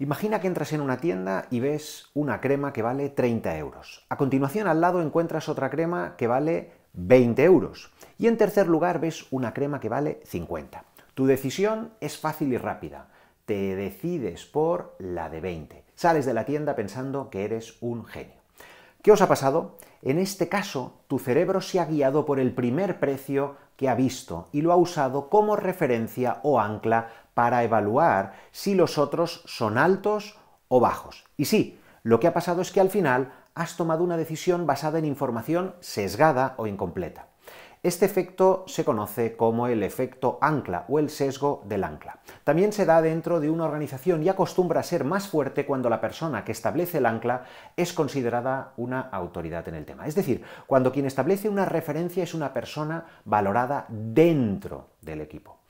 Imagina que entras en una tienda y ves una crema que vale 30 euros. A continuación al lado encuentras otra crema que vale 20 euros. Y en tercer lugar ves una crema que vale 50. Tu decisión es fácil y rápida. Te decides por la de 20. Sales de la tienda pensando que eres un genio. ¿Qué os ha pasado? En este caso, tu cerebro se ha guiado por el primer precio que ha visto y lo ha usado como referencia o ancla para evaluar si los otros son altos o bajos. Y sí, lo que ha pasado es que al final has tomado una decisión basada en información sesgada o incompleta. Este efecto se conoce como el efecto ancla o el sesgo del ancla. También se da dentro de una organización y acostumbra a ser más fuerte cuando la persona que establece el ancla es considerada una autoridad en el tema. Es decir, cuando quien establece una referencia es una persona valorada dentro del equipo.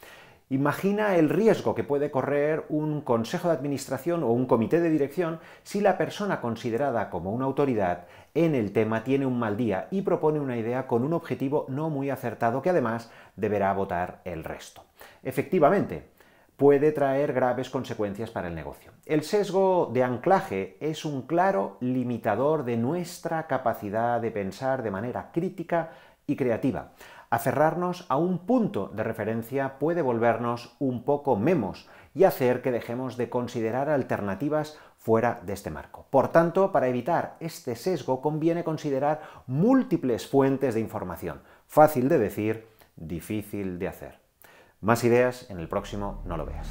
Imagina el riesgo que puede correr un consejo de administración o un comité de dirección si la persona considerada como una autoridad en el tema tiene un mal día y propone una idea con un objetivo no muy acertado que además deberá votar el resto. Efectivamente, puede traer graves consecuencias para el negocio. El sesgo de anclaje es un claro limitador de nuestra capacidad de pensar de manera crítica y creativa. Aferrarnos a un punto de referencia puede volvernos un poco memos y hacer que dejemos de considerar alternativas fuera de este marco. Por tanto, para evitar este sesgo conviene considerar múltiples fuentes de información. Fácil de decir, difícil de hacer. Más ideas en el próximo No lo veas.